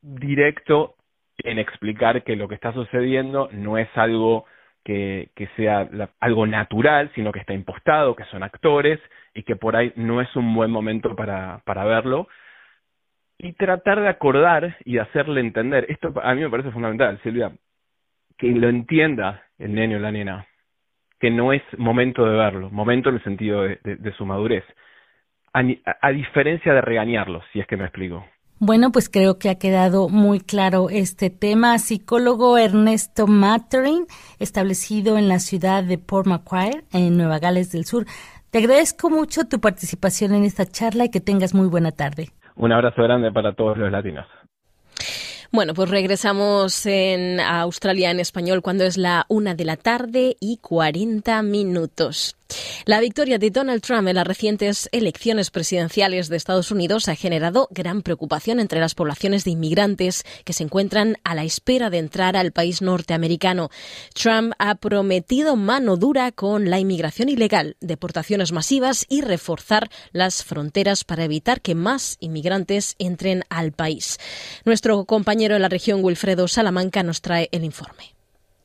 directo en explicar que lo que está sucediendo no es algo que, sea algo natural, sino que está impostado, que son actores y que por ahí no es un buen momento para verlo y tratar de acordar y hacerle entender. Esto a mí me parece fundamental, Silvia, que lo entienda el niño o la nena, que no es momento de verlo, momento en el sentido de, su madurez, a, diferencia de regañarlo, si es que me explico. Bueno, pues creo que ha quedado muy claro este tema. Psicólogo Ernesto Mattering, establecido en la ciudad de Port Macquarie, en Nueva Gales del Sur. Te agradezco mucho tu participación en esta charla y que tengas muy buena tarde un abrazo grande para todos los latinos. Bueno, pues regresamos en Australia en español cuando es la una de la tarde y 40 minutos. La victoria de Donald Trump en las recientes elecciones presidenciales de Estados Unidos ha generado gran preocupación entre las poblaciones de inmigrantes que se encuentran a la espera de entrar al país norteamericano. Trump ha prometido mano dura con la inmigración ilegal, deportaciones masivas y reforzar las fronteras para evitar que más inmigrantes entren al país. Nuestro compañero en la región, Wilfredo Salamanca, nos trae el informe.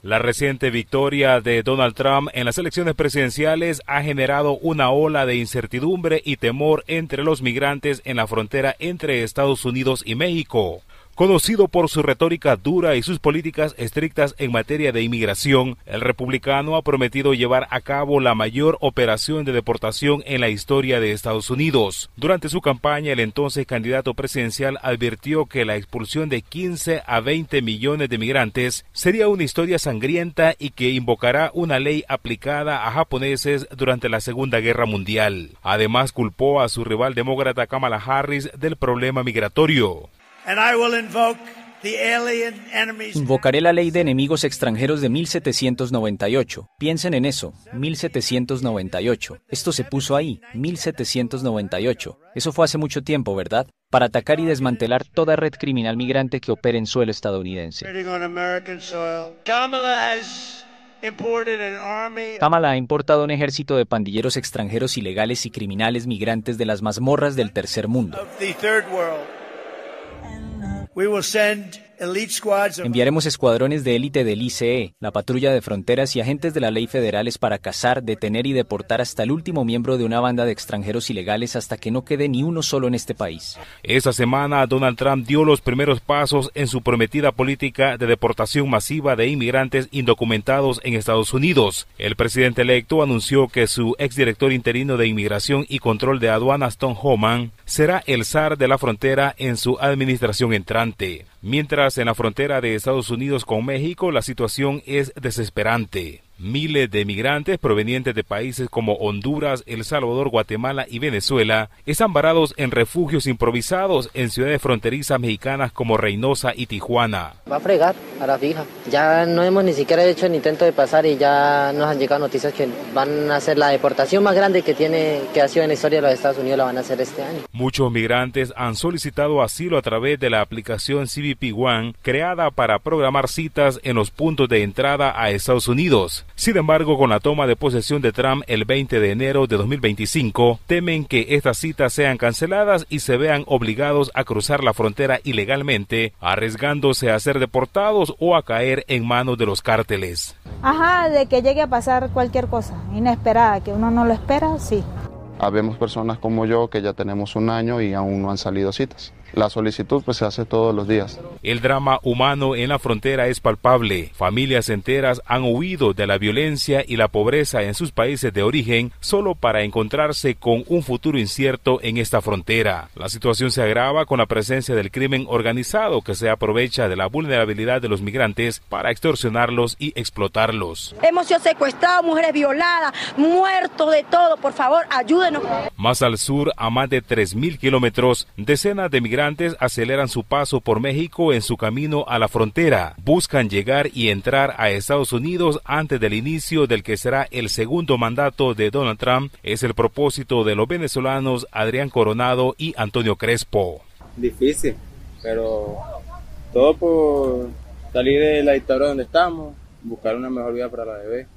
La reciente victoria de Donald Trump en las elecciones presidenciales ha generado una ola de incertidumbre y temor entre los migrantes en la frontera entre Estados Unidos y México. Conocido por su retórica dura y sus políticas estrictas en materia de inmigración, el republicano ha prometido llevar a cabo la mayor operación de deportación en la historia de Estados Unidos. Durante su campaña, el entonces candidato presidencial advirtió que la expulsión de 15 a 20 millones de migrantes sería una historia sangrienta y que invocará una ley aplicada a japoneses durante la Segunda Guerra Mundial. Además, culpó a su rival demócrata Kamala Harris del problema migratorio. Invocaré la ley de enemigos extranjeros de 1798. Piensen en eso, 1798. Esto se puso ahí, 1798. Eso fue hace mucho tiempo, ¿verdad? Para atacar y desmantelar toda red criminal migrante que opere en suelo estadounidense. Kamala ha importado un ejército de pandilleros extranjeros ilegales y criminales migrantes de las mazmorras del tercer mundo. We will send Enviaremos escuadrones de élite del ICE, la patrulla de fronteras y agentes de la ley federales para cazar, detener y deportar hasta el último miembro de una banda de extranjeros ilegales hasta que no quede ni uno solo en este país. Esta semana Donald Trump dio los primeros pasos en su prometida política de deportación masiva de inmigrantes indocumentados en Estados Unidos. El presidente electo anunció que su exdirector interino de Inmigración y Control de Aduanas, Tom Homan, será el zar de la frontera en su administración entrante mientras en la frontera de Estados Unidos con México la situación es desesperante. Miles de migrantes provenientes de países como Honduras, El Salvador, Guatemala y Venezuela están varados en refugios improvisados en ciudades fronterizas mexicanas como Reynosa y Tijuana. Va a fregar a la fija. Ya no hemos ni siquiera hecho el intento de pasar y ya nos han llegado noticias que van a ser la deportación más grande que tiene que ha sido en la historia de los Estados Unidos la van a hacer este año. Muchos migrantes han solicitado asilo a través de la aplicación CBP One creada para programar citas en los puntos de entrada a Estados Unidos. Sin embargo, con la toma de posesión de Trump el 20 de enero de 2025, temen que estas citas sean canceladas y se vean obligados a cruzar la frontera ilegalmente, arriesgándose a ser deportados o a caer en manos de los cárteles. Ajá, de que llegue a pasar cualquier cosa inesperada, que uno no lo espera, sí. Habemos personas como yo que ya tenemos un año y aún no han salido citas. La solicitud pues, se hace todos los días. El drama humano en la frontera es palpable. Familias enteras han huido de la violencia y la pobreza en sus países de origen solo para encontrarse con un futuro incierto en esta frontera. La situación se agrava con la presencia del crimen organizado que se aprovecha de la vulnerabilidad de los migrantes para extorsionarlos y explotarlos. Hemos sido secuestrados, mujeres violadas, muertos de todo. Por favor, ayúdenos. Más al sur, a más de 3.000 kilómetros, decenas de migrantes migrantes aceleran su paso por México en su camino a la frontera. Buscan llegar y entrar a Estados Unidos antes del inicio del que será el segundo mandato de Donald Trump. Es el propósito de los venezolanos Adrián Coronado y Antonio Crespo. Difícil, pero todo por salir de la dictadura donde estamos, buscar una mejor vida para la bebé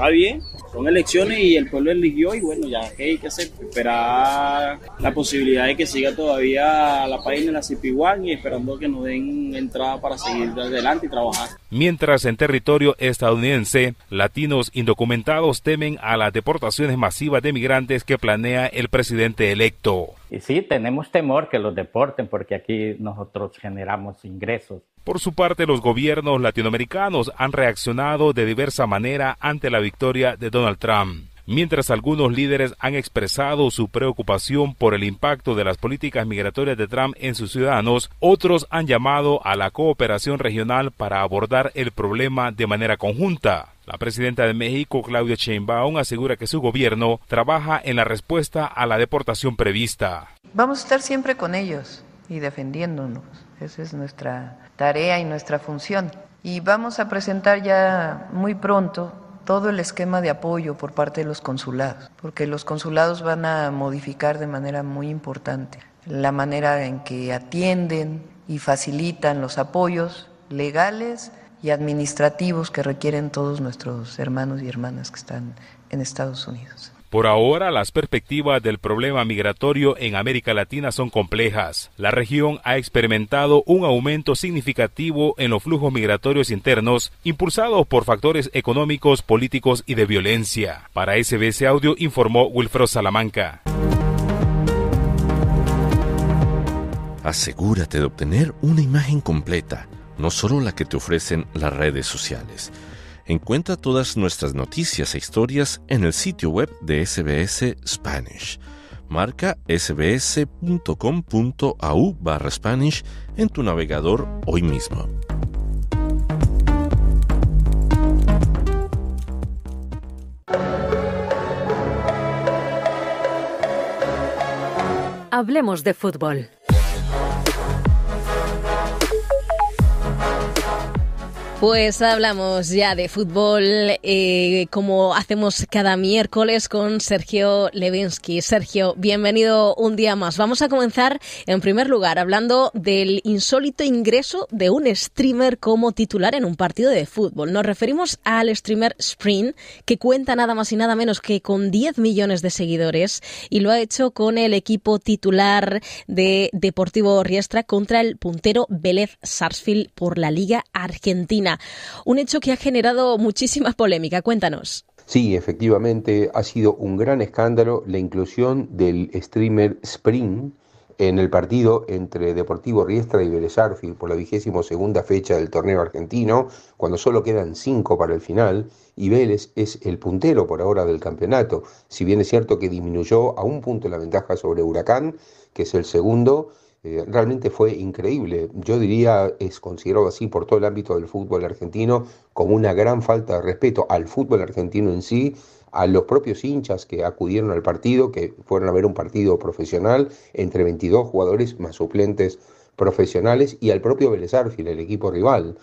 está bien, son elecciones y el pueblo eligió y bueno, ya hay que hacer, esperar la posibilidad de que siga todavía la página de la CPI-1 y esperando que nos den entrada para seguir adelante y trabajar. Mientras en territorio estadounidense, latinos indocumentados temen a las deportaciones masivas de migrantes que planea el presidente electo. Y sí, tenemos temor que los deporten porque aquí nosotros generamos ingresos por su parte, los gobiernos latinoamericanos han reaccionado de diversa manera ante la victoria de Donald Trump. Mientras algunos líderes han expresado su preocupación por el impacto de las políticas migratorias de Trump en sus ciudadanos, otros han llamado a la cooperación regional para abordar el problema de manera conjunta. La presidenta de México, Claudia Sheinbaum, asegura que su gobierno trabaja en la respuesta a la deportación prevista. Vamos a estar siempre con ellos y defendiéndonos. Esa es nuestra tarea y nuestra función. Y vamos a presentar ya muy pronto todo el esquema de apoyo por parte de los consulados, porque los consulados van a modificar de manera muy importante la manera en que atienden y facilitan los apoyos legales y administrativos que requieren todos nuestros hermanos y hermanas que están en Estados Unidos. Por ahora, las perspectivas del problema migratorio en América Latina son complejas. La región ha experimentado un aumento significativo en los flujos migratorios internos, impulsados por factores económicos, políticos y de violencia. Para SBS Audio informó Wilfred Salamanca. Asegúrate de obtener una imagen completa, no solo la que te ofrecen las redes sociales Encuentra todas nuestras noticias e historias en el sitio web de SBS Spanish. Marca sbs.com.au barra Spanish en tu navegador hoy mismo. Hablemos de fútbol. Pues hablamos ya de fútbol, eh, como hacemos cada miércoles con Sergio Levinsky. Sergio, bienvenido un día más. Vamos a comenzar, en primer lugar, hablando del insólito ingreso de un streamer como titular en un partido de fútbol. Nos referimos al streamer Sprint, que cuenta nada más y nada menos que con 10 millones de seguidores y lo ha hecho con el equipo titular de Deportivo Riestra contra el puntero Vélez Sarsfield por la Liga Argentina. Un hecho que ha generado muchísimas polémicas, Cuéntanos. Sí, efectivamente, ha sido un gran escándalo la inclusión del streamer Spring en el partido entre Deportivo Riestra y Vélez por la vigésimo segunda fecha del torneo argentino, cuando solo quedan cinco para el final, y Vélez es el puntero por ahora del campeonato, si bien es cierto que disminuyó a un punto la ventaja sobre Huracán, que es el segundo, eh, realmente fue increíble. Yo diría, es considerado así por todo el ámbito del fútbol argentino, como una gran falta de respeto al fútbol argentino en sí, a los propios hinchas que acudieron al partido, que fueron a ver un partido profesional entre 22 jugadores más suplentes profesionales y al propio Vélez el equipo rival.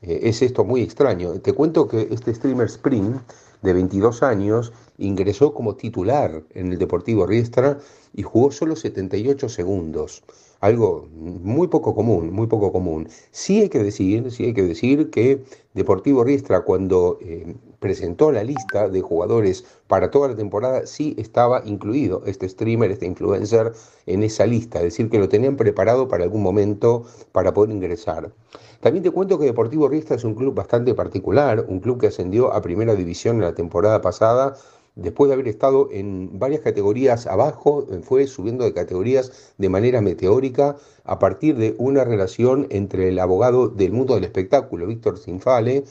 Eh, es esto muy extraño. Te cuento que este streamer Spring de 22 años ingresó como titular en el Deportivo Riestra y jugó solo 78 segundos. Algo muy poco común, muy poco común. Sí hay que decir, sí hay que decir que Deportivo Riestra cuando eh, presentó la lista de jugadores para toda la temporada, sí estaba incluido este streamer, este influencer en esa lista, es decir, que lo tenían preparado para algún momento para poder ingresar. También te cuento que Deportivo Riestra es un club bastante particular, un club que ascendió a primera división en la temporada pasada después de haber estado en varias categorías abajo, eh, fue subiendo de categorías de manera meteórica a partir de una relación entre el abogado del mundo del espectáculo, Víctor Sinfale,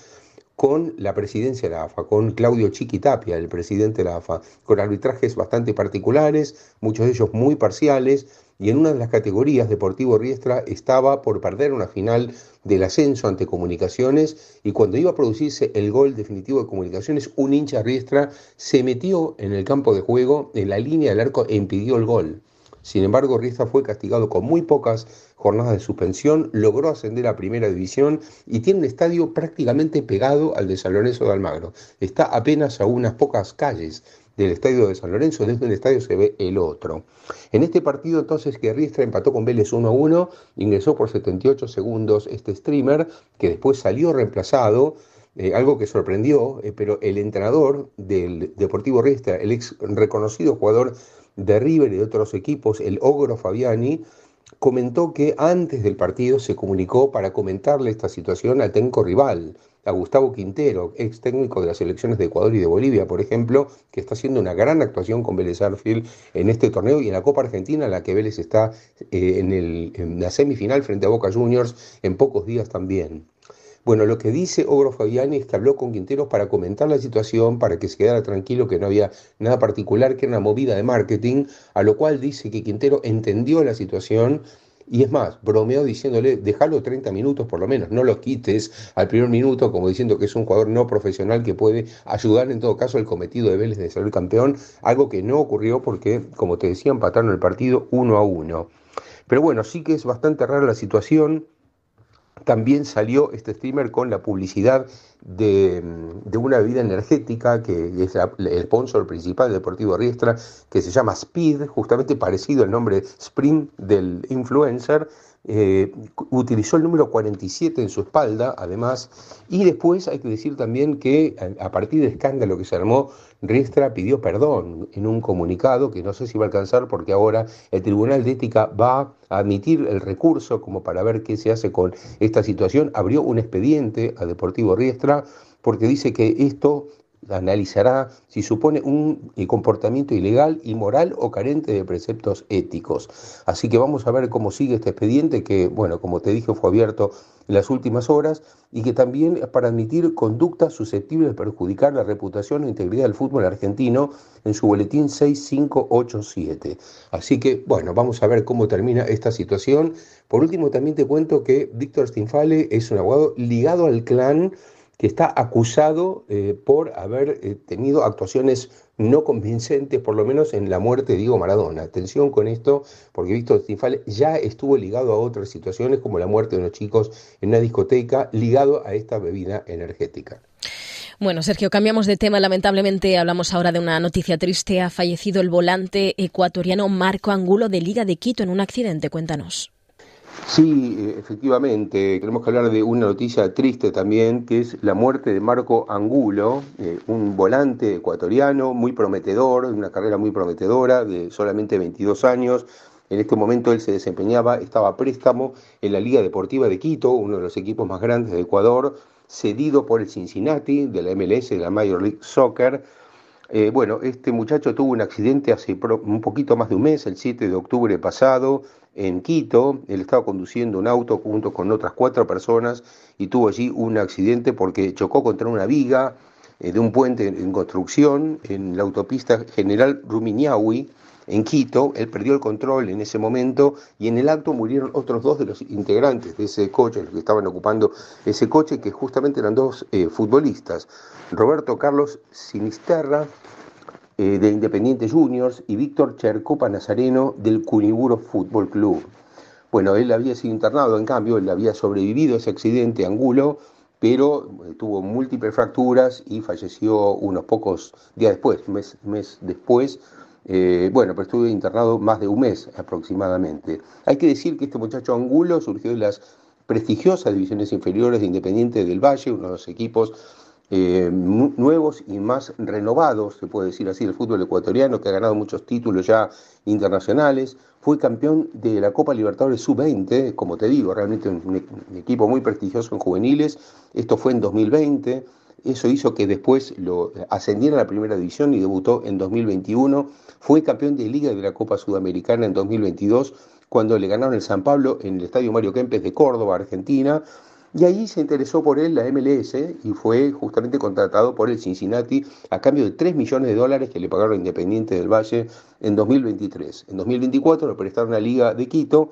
con la presidencia de la AFA, con Claudio Chiquitapia, el presidente de la AFA, con arbitrajes bastante particulares, muchos de ellos muy parciales y en una de las categorías Deportivo Riestra estaba por perder una final del ascenso ante Comunicaciones y cuando iba a producirse el gol definitivo de Comunicaciones, un hincha Riestra se metió en el campo de juego, en la línea del arco e impidió el gol. Sin embargo, Riestra fue castigado con muy pocas jornadas de suspensión, logró ascender a primera división y tiene un estadio prácticamente pegado al de San Lorenzo de Almagro. Está apenas a unas pocas calles del estadio de San Lorenzo, desde el estadio se ve el otro. En este partido entonces que Riestra empató con Vélez 1 a 1, ingresó por 78 segundos este streamer, que después salió reemplazado eh, algo que sorprendió, eh, pero el entrenador del Deportivo Riestra, el ex reconocido jugador de River y de otros equipos, el Ogro Fabiani, comentó que antes del partido se comunicó para comentarle esta situación al tenco rival, a Gustavo Quintero, ex técnico de las selecciones de Ecuador y de Bolivia, por ejemplo, que está haciendo una gran actuación con Vélez Arfield en este torneo y en la Copa Argentina, en la que Vélez está eh, en, la semifinal frente a Boca Juniors en pocos días también. Bueno, lo que dice Ogro Fabiani es que habló con Quinteros para comentar la situación, para que se quedara tranquilo que no había nada particular, que era una movida de marketing, a lo cual dice que Quintero entendió la situación y es más, bromeó diciéndole, déjalo 30 minutos por lo menos, no lo quites al primer minuto, como diciendo que es un jugador no profesional que puede ayudar en todo caso al cometido de Vélez de salir campeón, algo que no ocurrió porque, como te decía, empataron el partido uno a uno. Pero bueno, sí que es bastante rara la situación. También salió este streamer con la publicidad de, una vida energética que es el sponsor principal Deportivo Riestra, que se llama Speed, justamente parecido al nombre Sprint del influencer, eh, utilizó el número 47 en su espalda, además, y después hay que decir también que a partir del escándalo que se armó, Riestra pidió perdón en un comunicado que no sé si va a alcanzar porque ahora el Tribunal de Ética va a admitir el recurso como para ver qué se hace con esta situación. Abrió un expediente a Deportivo Riestra porque dice que esto analizará si supone un comportamiento ilegal, inmoral o carente de preceptos éticos. Así que vamos a ver cómo sigue este expediente que, bueno, como te dije, fue abierto en las últimas horas y que también es para admitir conductas susceptibles de perjudicar la reputación o e integridad del fútbol argentino en su boletín 6587. Así que, bueno, vamos a ver cómo termina esta situación. Por último, también te cuento que Víctor Stinfale es un abogado ligado al clan que está acusado eh, por haber eh, tenido actuaciones no convincentes, por lo menos en la muerte de Diego Maradona. Atención con esto, porque Víctor Stinfal ya estuvo ligado a otras situaciones, como la muerte de unos chicos en una discoteca, ligado a esta bebida energética. Bueno, Sergio, cambiamos de tema. Lamentablemente hablamos ahora de una noticia triste. Ha fallecido el volante ecuatoriano Marco Angulo de Liga de Quito en un accidente. Cuéntanos. Sí, efectivamente, tenemos que hablar de una noticia triste también, que es la muerte de Marco Angulo, eh, un volante ecuatoriano muy prometedor, una carrera muy prometedora, de solamente 22 años. En este momento él se desempeñaba, estaba a préstamo en la Liga Deportiva de Quito, uno de los equipos más grandes de Ecuador, cedido por el Cincinnati de la MLS, de la Major League Soccer. Eh, bueno, este muchacho tuvo un accidente hace un poquito más de un mes, el 7 de octubre pasado en Quito. Él estaba conduciendo un auto junto con otras cuatro personas y tuvo allí un accidente porque chocó contra una viga eh, de un puente en construcción en la autopista General Rumiñahui. En Quito, él perdió el control en ese momento y en el acto murieron otros dos de los integrantes de ese coche, los que estaban ocupando ese coche, que justamente eran dos eh, futbolistas, Roberto Carlos Sinisterra eh, de Independiente Juniors y Víctor Chercopa Nazareno del Cuniburo Fútbol Club. Bueno, él había sido internado, en cambio, él había sobrevivido a ese accidente angulo, pero eh, tuvo múltiples fracturas y falleció unos pocos días después, mes, mes después. Eh, bueno, pero estuvo internado más de un mes aproximadamente. Hay que decir que este muchacho Angulo surgió de las prestigiosas divisiones inferiores de Independiente del Valle, uno de los equipos eh, nuevos y más renovados, se puede decir así, del fútbol ecuatoriano, que ha ganado muchos títulos ya internacionales. Fue campeón de la Copa Libertadores Sub-20, como te digo, realmente un, equipo muy prestigioso en juveniles. Esto fue en 2020. Eso hizo que después lo eh, ascendiera a la primera división y debutó en 2021. Fue campeón de Liga de la Copa Sudamericana en 2022, cuando le ganaron el San Pablo en el Estadio Mario Kempes de Córdoba, Argentina y ahí se interesó por él la MLS y fue justamente contratado por el Cincinnati a cambio de 3 millones de dólares que le pagaron Independiente del Valle en 2023. En 2024 lo prestaron a Liga de Quito,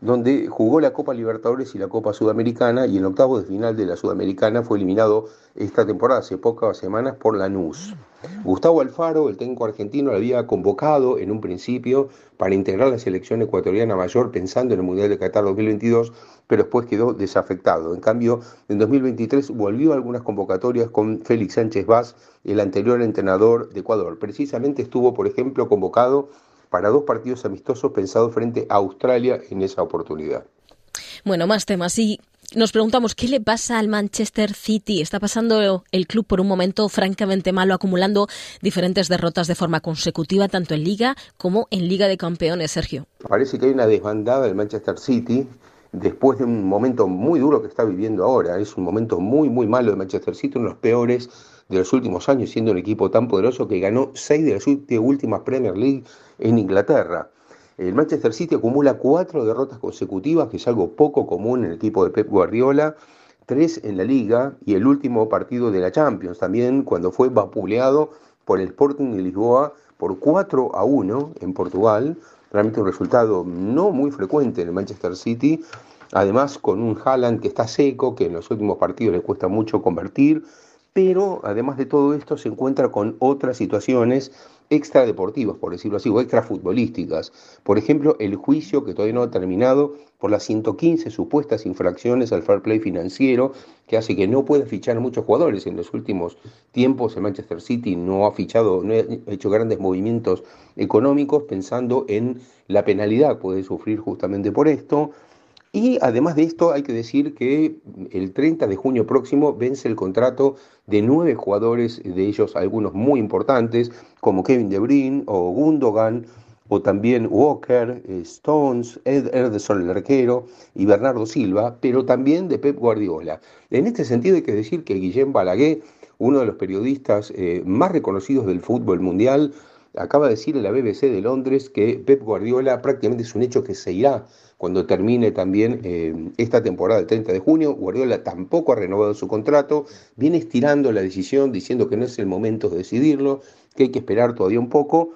donde jugó la Copa Libertadores y la Copa Sudamericana y en octavo de final de la Sudamericana fue eliminado esta temporada hace pocas semanas por Lanús. Gustavo Alfaro, el técnico argentino, lo había convocado en un principio para integrar la selección ecuatoriana mayor pensando en el Mundial de Qatar 2022, pero después quedó desafectado. En cambio, en 2023 volvió a algunas convocatorias con Félix Sánchez Vaz, el anterior entrenador de Ecuador. Precisamente estuvo, por ejemplo, convocado para dos partidos amistosos pensados frente a Australia en esa oportunidad. Bueno, más temas. Y nos preguntamos qué le pasa al Manchester City. Está pasando el club por un momento francamente malo, acumulando diferentes derrotas de forma consecutiva, tanto en Liga como en Liga de Campeones, Sergio. Parece que hay una desbandada del Manchester City después de un momento muy duro que está viviendo ahora. Es un momento muy, muy malo de Manchester City, uno de los peores de los últimos años, siendo un equipo tan poderoso que ganó seis de las últimas Premier League en Inglaterra. El Manchester City acumula cuatro derrotas consecutivas, que es algo poco común en el equipo de Pep Guardiola, tres en la liga y el último partido de la Champions, también cuando fue vapuleado por el Sporting de Lisboa por 4 a 1 en Portugal, realmente un resultado no muy frecuente en el Manchester City. Además, con un Haaland que está seco, que en los últimos partidos le cuesta mucho convertir, pero además de todo esto se encuentra con otras situaciones extradeportivas, por decirlo así, o extrafutbolísticas. Por ejemplo, el juicio que todavía no ha terminado por las 115 supuestas infracciones al fair play financiero que hace que no pueda fichar muchos jugadores. En los últimos tiempos el Manchester City no ha fichado, no ha hecho grandes movimientos económicos pensando en la penalidad que puede sufrir justamente por esto. Y además de esto, hay que decir que el 30 de junio próximo vence el contrato de nueve jugadores, de ellos algunos muy importantes, como Kevin De Bruyne o Gundogan, o también Walker, eh, Stones, Ed Ederson el arquero y Bernardo Silva, pero también de Pep Guardiola. En este sentido hay que decir que Guillem Balaguer, uno de los periodistas eh, más reconocidos del fútbol mundial, acaba de decir en la BBC de Londres que Pep Guardiola prácticamente es un hecho que se irá cuando termine también eh, esta temporada del 30 de junio. Guardiola tampoco ha renovado su contrato, viene estirando la decisión, diciendo que no es el momento de decidirlo, que hay que esperar todavía un poco,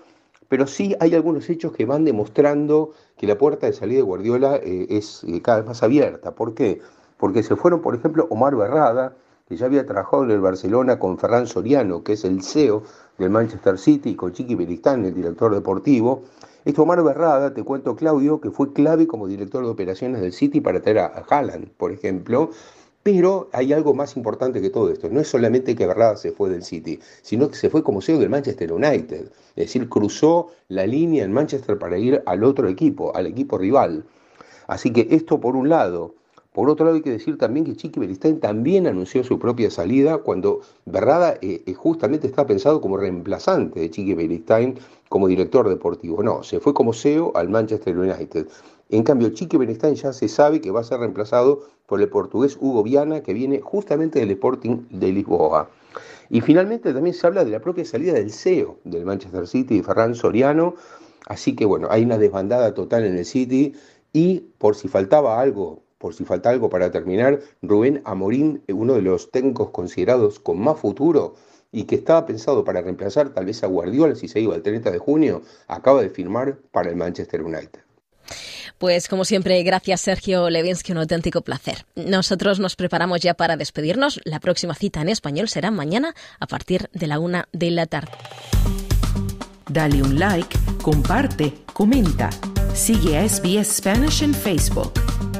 pero sí hay algunos hechos que van demostrando que la puerta de salida de Guardiola eh, es eh, cada vez más abierta. ¿Por qué? Porque se fueron, por ejemplo, Omar Berrada, que ya había trabajado en el Barcelona con Ferran Soriano, que es el CEO del Manchester City, con Chiqui Beristán, el director deportivo. Es Omar Berrada, te cuento Claudio, que fue clave como director de operaciones del City para traer a Haaland, por ejemplo. Pero hay algo más importante que todo esto. No es solamente que Berrada se fue del City, sino que se fue como CEO del Manchester United. Es decir, cruzó la línea en Manchester para ir al otro equipo, al equipo rival. Así que esto por un lado. Por otro lado, hay que decir también que Chiqui Beristain también anunció su propia salida cuando Berrada eh, eh, justamente está pensado como reemplazante de Chiqui Beristain como director deportivo. No, se fue como CEO al Manchester United. En cambio, Chiqui Beristain ya se sabe que va a ser reemplazado por el portugués Hugo Viana, que viene justamente del Sporting de Lisboa. Y finalmente también se habla de la propia salida del CEO del Manchester City, Ferran Soriano. Así que bueno, hay una desbandada total en el City. Y por si faltaba algo por si falta algo para terminar, Rubén Amorín, eh, uno de los técnicos considerados con más futuro y que estaba pensado para reemplazar tal vez a Guardiola si se iba el 30 de junio, acaba de firmar para el Manchester United. Pues como siempre, gracias Sergio Levinsky, un auténtico placer. Nosotros nos preparamos ya para despedirnos. La próxima cita en español será mañana a partir de la una de la tarde. Dale un like, comparte, comenta. Sigue a SBS Spanish en Facebook.